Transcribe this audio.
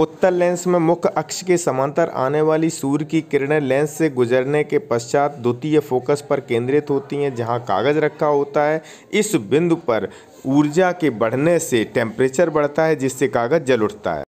उत्तर lens में मुख्य अक्ष के समांतर आने वाली सूर्य की किरणें लेंस से गुजरने के पश्चात द्वितीय फोकस पर केंद्रित होती हैं जहां कागज रखा होता है इस बिंदु पर ऊर्जा के बढ़ने से टेम्परेचर बढ़ता है जिससे कागज जल उठता है